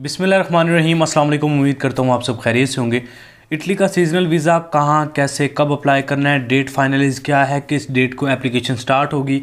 अस्सलाम वालेकुम उम्मीद करता हूँ आप सब खैरियत से होंगे इटली का सीजनल वीज़ा कहाँ कैसे कब अप्लाई करना है डेट फाइनलाइज क्या है किस डेट को एप्लीकेशन स्टार्ट होगी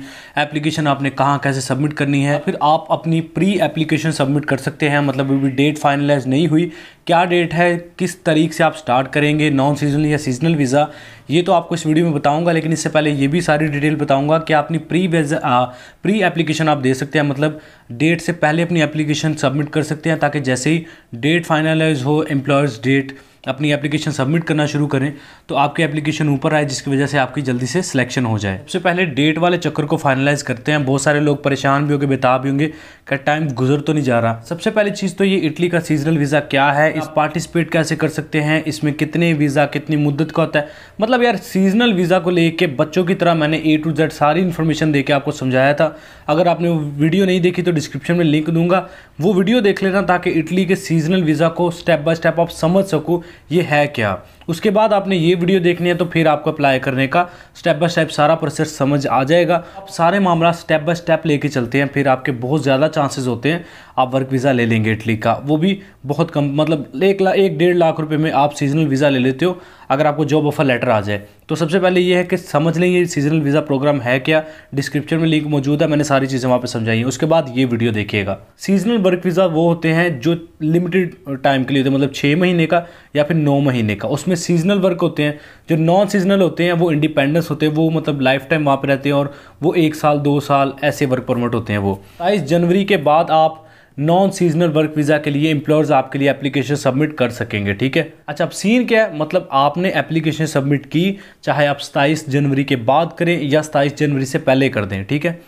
एप्लीकेशन आपने कहाँ कैसे सबमिट करनी है फिर आप अपनी प्री एप्लीकेशन सबमिट कर सकते हैं मतलब अभी डेट फाइनलाइज नहीं हुई क्या डेट है किस तरीक़ से आप स्टार्ट करेंगे नॉन सीजनल या सीजनल वीज़ा ये तो आपको इस वीडियो में बताऊंगा लेकिन इससे पहले ये भी सारी डिटेल बताऊंगा कि अपनी प्री वीज़ा प्री एप्लीकेशन आप दे सकते हैं मतलब डेट से पहले अपनी एप्लीकेशन सबमिट कर सकते हैं ताकि जैसे ही डेट फाइनलाइज हो एम्प्लॉयज़ डेट अपनी एप्लीकेशन सबमिट करना शुरू करें तो आपकी एप्लीकेशन ऊपर आए जिसकी वजह से आपकी जल्दी से सिलेक्शन हो जाए सबसे पहले डेट वाले चक्कर को फाइनलाइज करते हैं बहुत सारे लोग परेशान भी होंगे बेताब भी होंगे क्या टाइम गुजर तो नहीं जा रहा सबसे पहली चीज़ तो ये इटली का सीजनल वीज़ा क्या है इस पार्टिसिपेट कैसे कर सकते हैं इसमें कितने वीज़ा कितनी मुद्दत का होता है मतलब यार सीजनल वीज़ा को लेकर बच्चों की तरह मैंने ए टू जेड सारी इन्फॉर्मेशन दे आपको समझाया था अगर आपने वीडियो नहीं देखी तो डिस्क्रिप्शन में लिंक दूंगा वो वीडियो देख लेना ताकि इटली के सीजनल वीज़ा को स्टेप बाय स्टेप आप समझ सकूँ ये है क्या उसके बाद आपने ये वीडियो देखनी है तो फिर आपको अप्लाई करने का स्टेप बाय स्टेप सारा प्रोसेस समझ आ जाएगा सारे मामला स्टेप बाय स्टेप लेके चलते हैं फिर आपके बहुत ज़्यादा चांसेस होते हैं आप वर्क वीज़ा ले लेंगे इटली का वो भी बहुत कम मतलब एक ला एक डेढ़ लाख रुपये में आप सीजनल वीज़ा ले लेते हो अगर आपको जॉब ऑफर लेटर आ जाए तो सबसे पहले ये है कि समझ लें ये सीजनल वीज़ा प्रोग्राम है क्या डिस्क्रिप्शन में लिंक मौजूद है मैंने सारी चीज़ें वहाँ पर समझाई हैं उसके बाद ये वीडियो देखिएगा सीजनल वर्क वीज़ा वो होते हैं जो लिमिटेड टाइम के लिए होते हैं मतलब छः महीने का या फिर नौ महीने का उसमें सीजनल वर्क होते हैं जो नॉन सीजनल होते हैं वो इंडिपेंडेंस होते हैं वो मतलब लाइफ टाइम वहाँ पर रहते हैं और वो एक साल दो साल ऐसे वर्क परमिट होते हैं वो बाईस जनवरी के बाद आप नॉन सीजनल वर्क वीज़ा के लिए एम्प्लॉयर्स आपके लिए एप्लीकेशन सबमिट कर सकेंगे ठीक है अच्छा अब सीन क्या है मतलब आपने एप्लीकेशन सबमिट की चाहे आप सताईस जनवरी के बाद करें या सताईस जनवरी से पहले कर दें ठीक है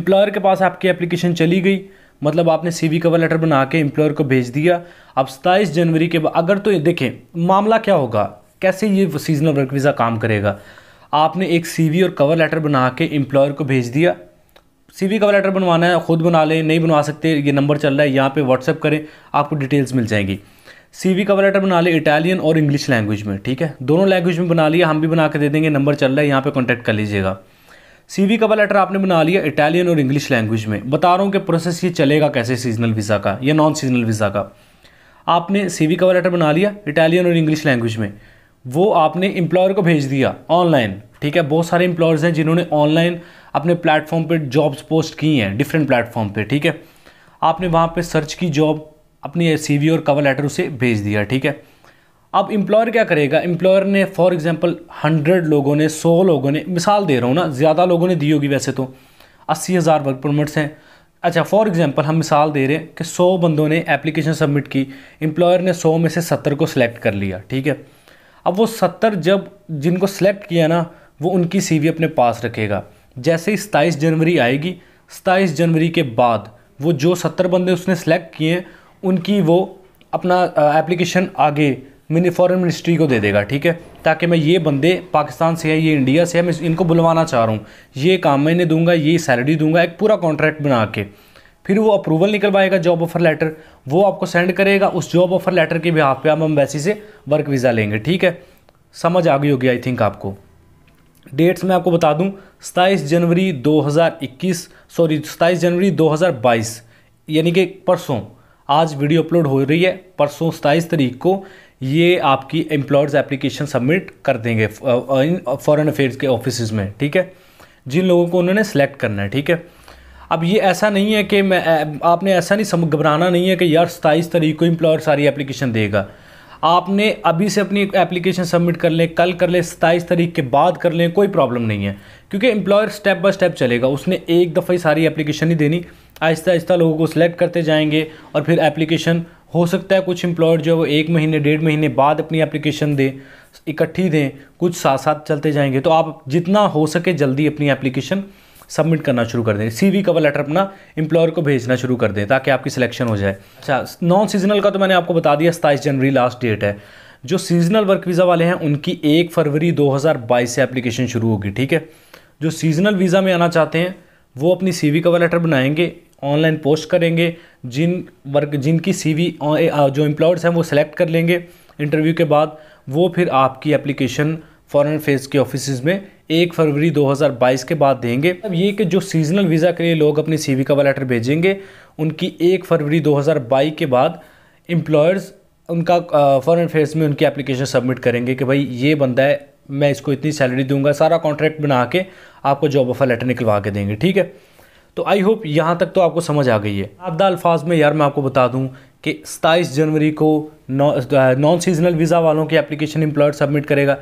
एम्प्लॉयर के पास आपकी एप्लीकेशन चली गई मतलब आपने वी कवर लेटर बना के एम्प्लॉयर को भेज दिया अब सत्ताईस जनवरी के बाद अगर तो देखें मामला क्या होगा कैसे ये सीजनल वर्क वीज़ा काम करेगा आपने एक वी और कवर लेटर बना के एम्प्लॉयर को भेज दिया वी कवर लेटर बनवाना है ख़ुद बना लें नहीं बनवा सकते ये नंबर चल रहा है यहाँ पर व्हाट्सअप करें आपको डिटेल्स मिल जाएंगी वी कवर लेटर बना लें इटालियन और इंग्लिश लैंग्वेज में ठीक है दोनों लैंग्वेज में बना लिया हम भी बना के दे देंगे नंबर चल रहा है यहाँ पर कॉन्टैक्ट कर लीजिएगा सीवी कवर लेटर आपने बना लिया इटालियन और इंग्लिश लैंग्वेज में बता रहा हूँ कि प्रोसेस ये चलेगा कैसे सीजनल वीज़ा का या नॉन सीजनल वीज़ा का आपने सीवी कवर लेटर बना लिया इटालियन और इंग्लिश लैंग्वेज में वो आपने एम्प्लॉयर को भेज दिया ऑनलाइन ठीक है बहुत सारे एम्प्लॉयर्स हैं जिन्होंने ऑनलाइन अपने प्लेटफॉर्म पर जॉब्स पोस्ट की हैं डिफरेंट प्लेटफॉर्म पर ठीक है आपने वहाँ पर सर्च की जॉब अपनी वी और कवर लेटर उसे भेज दिया ठीक है अब एम्प्लॉयर क्या करेगा एम्प्लॉयर ने फॉर एग्जांपल हंड्रेड लोगों ने सौ लोगों ने मिसाल दे रहा हूँ ना ज़्यादा लोगों ने दी होगी वैसे तो अस्सी हज़ार वर्क परमिट्स हैं अच्छा फॉर एग्जांपल हम मिसाल दे रहे हैं कि सौ बंदों ने एप्लीकेशन सबमिट की एम्प्लॉयर ने सौ में से सत्तर को सिलेक्ट कर लिया ठीक है अब वो सत्तर जब जिनको सिलेक्ट किया ना वो उनकी सी अपने पास रखेगा जैसे ही सताईस जनवरी आएगी सताईस जनवरी के बाद वो जो सत्तर बंदे उसने सेलेक्ट किए हैं उनकी वो अपना एप्लीकेशन आगे मैंने फॉरेन मिनिस्ट्री को दे देगा ठीक है ताकि मैं ये बंदे पाकिस्तान से है ये इंडिया से है मैं इनको बुलवाना चाह रहा हूँ ये काम मैं इन्हें दूंगा ये सैलरी दूंगा एक पूरा कॉन्ट्रैक्ट बना के फिर वो अप्रूवल निकलवाएगा जॉब ऑफर लेटर वो आपको सेंड करेगा उस जॉब ऑफर लेटर के बिहाफ पे आप अम्बेसी से वर्क वीज़ा लेंगे ठीक है समझ आ गई होगी आई थिंक आपको डेट्स मैं आपको बता दूं सताईस जनवरी 2021 सॉरी सताईस जनवरी 2022 यानी कि परसों आज वीडियो अपलोड हो रही है परसों सताईस तारीख को ये आपकी एम्प्लॉयज एप्लीकेशन सबमिट कर देंगे इन फॉरेन अफेयर्स के ऑफिस में ठीक है जिन लोगों को उन्होंने सेलेक्ट करना है ठीक है अब ये ऐसा नहीं है कि मैं आपने ऐसा नहीं घबराना नहीं है कि यार सताईस तारीख को इम्प्लॉयर सारी एप्लीकेशन देगा आपने अभी से अपनी एप्लीकेशन सबमिट कर लें कल कर लें सताईस तारीख के बाद कर लें कोई प्रॉब्लम नहीं है क्योंकि एम्प्लॉयर स्टेप बाय स्टेप चलेगा उसने एक दफ़ा ही सारी एप्लीकेशन ही देनी आहिस्ता आहिस्ता लोगों को सिलेक्ट करते जाएंगे और फिर एप्लीकेशन हो सकता है कुछ एम्प्लॉयर जो है वो एक महीने डेढ़ महीने बाद अपनी एप्लीकेशन दें इकट्ठी दें कुछ साथ साथ चलते जाएंगे तो आप जितना हो सके जल्दी अपनी एप्लीकेशन सबमिट करना शुरू कर दें सीवी कवर लेटर अपना एम्प्लॉयर को भेजना शुरू कर दें ताकि आपकी सिलेक्शन हो जाए अच्छा नॉन सीजनल का तो मैंने आपको बता दिया सताईस जनवरी लास्ट डेट है जो सीजनल वर्क वीज़ा वाले हैं उनकी एक फरवरी 2022 से एप्लीकेशन शुरू होगी ठीक है जो सीजनल वीज़ा में आना चाहते हैं वो अपनी वी कवर लेटर बनाएंगे ऑनलाइन पोस्ट करेंगे जिन वर्क जिनकी सी वी जो एम्प्लॉयर्स हैं वो सेलेक्ट कर लेंगे इंटरव्यू के बाद वो फिर आपकी एप्लीकेशन फॉरेन फेज के ऑफिस में एक फरवरी 2022 के बाद देंगे अब ये कि जो सीजनल वीज़ा के लिए लोग अपनी का कवर लेटर भेजेंगे उनकी एक फरवरी 2022 के बाद एम्प्लॉयर्स उनका फॉरेन अफेयर्स में उनकी एप्लीकेशन सबमिट करेंगे कि भाई ये बंदा है मैं इसको इतनी सैलरी दूंगा सारा कॉन्ट्रैक्ट बना के आपको जॉब ऑफर लेटर निकलवा के देंगे ठीक है तो आई होप यहाँ तक तो आपको समझ आ गई है आपदा अल्फाज में यार मैं आपको बता दूँ कि सताईस जनवरी को नॉन सीजनल वीज़ा वालों की एप्लीकेशन एम्प्लॉयर सबमिट करेगा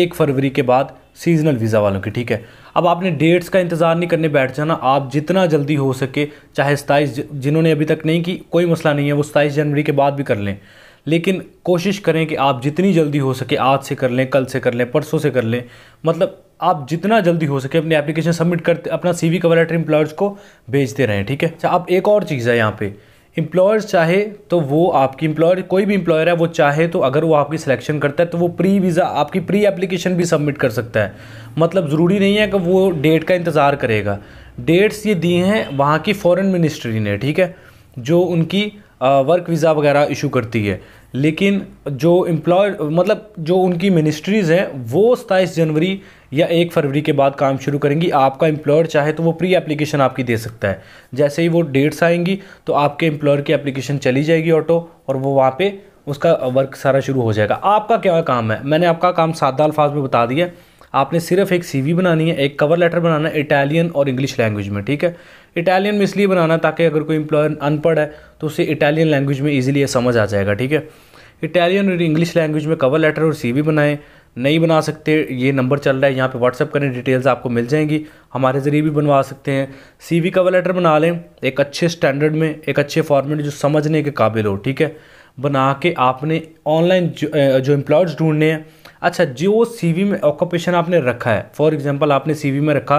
एक फरवरी के बाद सीजनल वीज़ा वालों की ठीक है अब आपने डेट्स का इंतज़ार नहीं करने बैठ जाना आप जितना जल्दी हो सके चाहे सताईस जिन्होंने अभी तक नहीं की कोई मसला नहीं है वो सताईस जनवरी के बाद भी कर लें लेकिन कोशिश करें कि आप जितनी जल्दी हो सके आज से कर लें कल से कर लें परसों से कर लें मतलब आप जितना जल्दी हो सके अपनी एप्लीकेशन सबमिट करते अपना C V cover letter employers को भेजते रहें ठीक है अच्छा अब एक और चीज़ है यहाँ पे इम्प्लॉयर्स चाहे तो वो आपकी इम्प्लॉयर कोई भी इम्प्लॉयर है वो चाहे तो अगर वो आपकी सिलेक्शन करता है तो वो प्री वीज़ा आपकी प्री एप्लीकेशन भी सबमिट कर सकता है मतलब ज़रूरी नहीं है कि वो डेट का इंतज़ार करेगा डेट्स ये दी हैं वहाँ की फ़ॉरेन मिनिस्ट्री ने ठीक है जो उनकी वर्क वीज़ा वगैरह इशू करती है लेकिन जो एम्प्लॉय मतलब जो उनकी मिनिस्ट्रीज़ हैं वो सताईस जनवरी या एक फरवरी के बाद काम शुरू करेंगी आपका एम्प्लॉयर चाहे तो वो प्री एप्लीकेशन आपकी दे सकता है जैसे ही वो डेट्स आएंगी तो आपके एम्प्लॉयर की एप्लीकेशन चली जाएगी ऑटो और वो वहाँ पर उसका वर्क सारा शुरू हो जाएगा आपका क्या काम है मैंने आपका काम सादा अल्फाज में बता दिया आपने सिर्फ एक सीवी बनानी है एक कवर लेटर बनाना है इटालियन और इंग्लिश लैंग्वेज में ठीक है इटालियन में इसलिए बनाना ताकि अगर कोई इम्प्लॉय अनपढ़ है तो उसे इटालियन लैंग्वेज में ईजिली समझ आ जाएगा ठीक है इटालियन और इंग्लिश लैंग्वेज में कवर लेटर और सी बनाएं नहीं बना सकते ये नंबर चल रहा है यहाँ पे व्हाट्सअप करें डिटेल्स आपको मिल जाएंगी हमारे ज़रिए भी बनवा सकते हैं सी कवर लेटर बना लें एक अच्छे स्टैंडर्ड में एक अच्छे फॉर्मेट जो समझने के काबिल हो ठीक है बना के आपने ऑनलाइन जो, जो एम्प्लॉयज़ ढूंढने हैं अच्छा जो सीवी में ऑक्यूपेशन आपने रखा है फॉर एग्जांपल आपने सीवी में रखा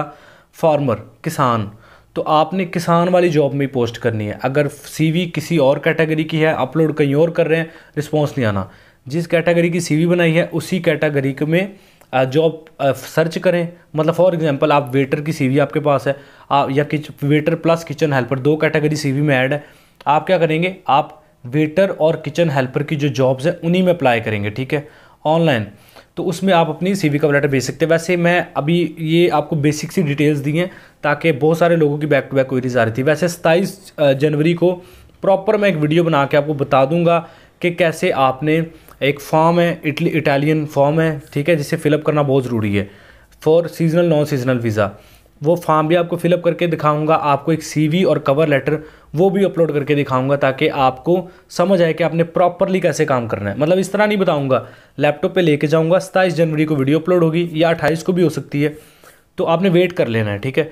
फार्मर किसान तो आपने किसान वाली जॉब में पोस्ट करनी है अगर सीवी किसी और कैटेगरी की है अपलोड कहीं और कर रहे हैं रिस्पॉन्स नहीं आना जिस कैटेगरी की वी बनाई है उसी कैटेगरी में जॉब सर्च करें मतलब फॉर एग्जांपल आप वेटर की सीवी आपके पास है आप या किच वेटर प्लस किचन हेल्पर दो कैटेगरी सीवी में ऐड है आप क्या करेंगे आप वेटर और किचन हेल्पर की जो जॉब्स हैं उन्हीं में अप्लाई करेंगे ठीक है ऑनलाइन तो उसमें आप अपनी सी वी कवर लेटर भेज सकते हैं वैसे मैं अभी ये आपको बेसिक सी डिटेल्स दी हैं ताकि बहुत सारे लोगों की बैक टू बैक क्वेरीज आ रही थी वैसे सत्ताईस जनवरी को प्रॉपर मैं एक वीडियो बना के आपको बता दूंगा कि कैसे आपने एक फॉर्म है इटली इटालियन फॉर्म है ठीक है जिसे फिलअप करना बहुत ज़रूरी है for seasonal non seasonal visa वो फॉर्म भी आपको फिलअप करके दिखाऊंगा आपको एक सी और कवर लेटर वो भी अपलोड करके दिखाऊंगा ताकि आपको समझ आए कि आपने प्रॉपरली कैसे काम करना है मतलब इस तरह नहीं बताऊंगा लैपटॉप पे लेके जाऊंगा सत्ताईस जनवरी को वीडियो अपलोड होगी या अट्ठाईस को भी हो सकती है तो आपने वेट कर लेना है ठीक है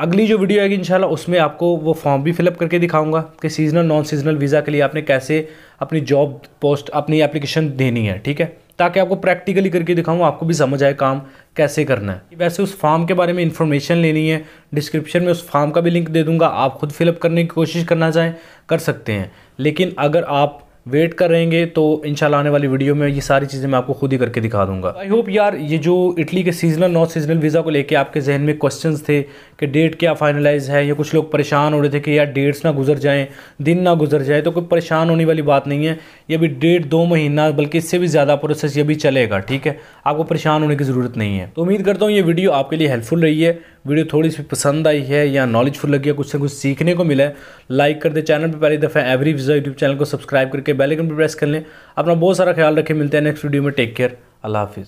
अगली जो वीडियो आएगी इंशाल्लाह उसमें आपको वो फॉर्म भी फिलअप करके दिखाऊंगा कि सीजनल नॉन सीजनल वीज़ा के लिए आपने कैसे अपनी जॉब पोस्ट अपनी एप्लीकेशन देनी है ठीक है ताकि आपको प्रैक्टिकली करके दिखाऊँ आपको भी समझ आए काम कैसे करना है वैसे उस फार्म के बारे में इन्फॉर्मेशन लेनी है डिस्क्रिप्शन में उस फार्म का भी लिंक दे दूंगा आप खुद फिलअप करने की कोशिश करना चाहें कर सकते हैं लेकिन अगर आप वेट करेंगे तो इंशाल्लाह आने वाली वीडियो में ये सारी चीज़ें मैं आपको खुद ही करके दिखा दूंगा आई होप यार ये जो इटली के सीजनल नॉन सीजनल वीज़ा को लेके आपके जहन में क्वेश्चन थे कि डेट क्या फाइनलाइज है या कुछ लोग परेशान हो रहे थे कि यार डेट्स ना गुजर जाएँ दिन ना गुजर जाए तो कोई परेशान होने वाली बात नहीं है ये अभी डेट दो महीना बल्कि इससे भी ज़्यादा प्रोसेस ये भी चलेगा ठीक है आपको परेशान होने की ज़रूरत नहीं है तो उम्मीद करता हूँ ये वीडियो आपके लिए हेल्पफुल रही है वीडियो थोड़ी सी पसंद आई है या नॉलेजफुल लगी है कुछ से कुछ सीखने को मिला है लाइक कर दे चैनल पर पहली दफ़ा एवरी वीज़ा यूट्यूब चैनल को सब्सक्राइब करके बेल आइकन पर प्रेस कर लें अपना बहुत सारा ख्याल रखें मिलते हैं नेक्स्ट वीडियो में टेक केयर अल्लाह हाफिज़